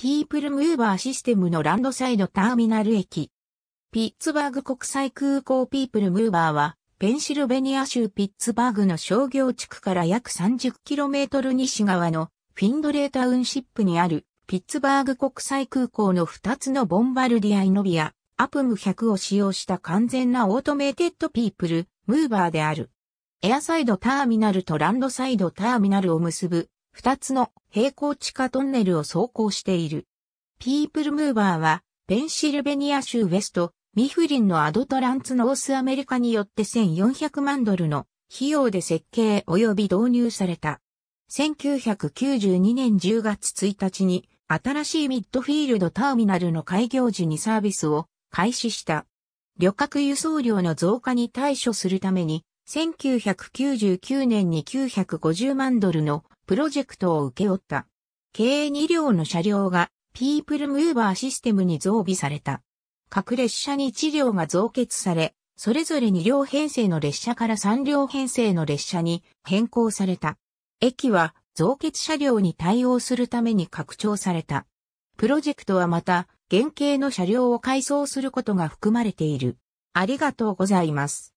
ピープルムーバーシステムのランドサイドターミナル駅。ピッツバーグ国際空港ピープルムーバーは、ペンシルベニア州ピッツバーグの商業地区から約 30km 西側のフィンドレータウンシップにあるピッツバーグ国際空港の2つのボンバルディアイノビア、アプム100を使用した完全なオートメイテッドピープルムーバーである。エアサイドターミナルとランドサイドターミナルを結ぶ2つの平行地下トンネルを走行している。ピープルムーバーは、ペンシルベニア州ウェスト、ミフリンのアドトランツノースアメリカによって1400万ドルの費用で設計及び導入された。1992年10月1日に新しいミッドフィールドターミナルの開業時にサービスを開始した。旅客輸送量の増加に対処するために1999年に950万ドルのプロジェクトを受け負った。計2両の車両がピープルムーバーシステムに増備された。各列車に1両が増結され、それぞれ2両編成の列車から3両編成の列車に変更された。駅は増結車両に対応するために拡張された。プロジェクトはまた、原型の車両を改装することが含まれている。ありがとうございます。